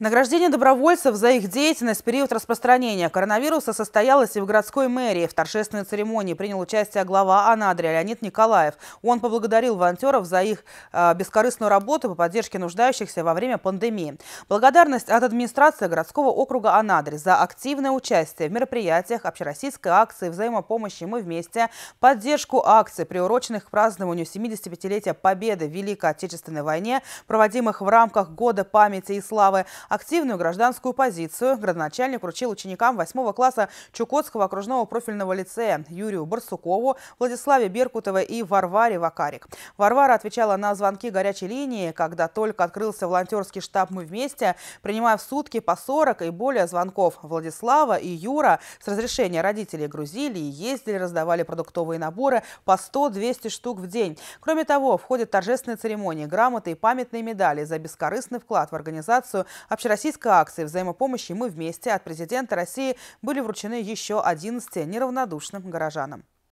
Награждение добровольцев за их деятельность в период распространения коронавируса состоялось и в городской мэрии. В торжественной церемонии принял участие глава Анадрия Леонид Николаев. Он поблагодарил волонтеров за их э, бескорыстную работу по поддержке нуждающихся во время пандемии. Благодарность от администрации городского округа Анадырь за активное участие в мероприятиях общероссийской акции взаимопомощи «Мы вместе», поддержку акций, приуроченных к празднованию 75-летия Победы в Великой Отечественной войне, проводимых в рамках Года памяти и славы, Активную гражданскую позицию градоначальник вручил ученикам 8 класса Чукотского окружного профильного лицея Юрию Барсукову, Владиславе Беркутовой и Варваре Вакарик. Варвара отвечала на звонки горячей линии, когда только открылся волонтерский штаб «Мы вместе», принимая в сутки по 40 и более звонков. Владислава и Юра с разрешения родителей грузили и ездили, раздавали продуктовые наборы по 100-200 штук в день. Кроме того, в ходе торжественной церемонии грамоты и памятные медали за бескорыстный вклад в организацию общественного Общероссийской акции взаимопомощи «Мы вместе» от президента России были вручены еще 11 неравнодушным горожанам.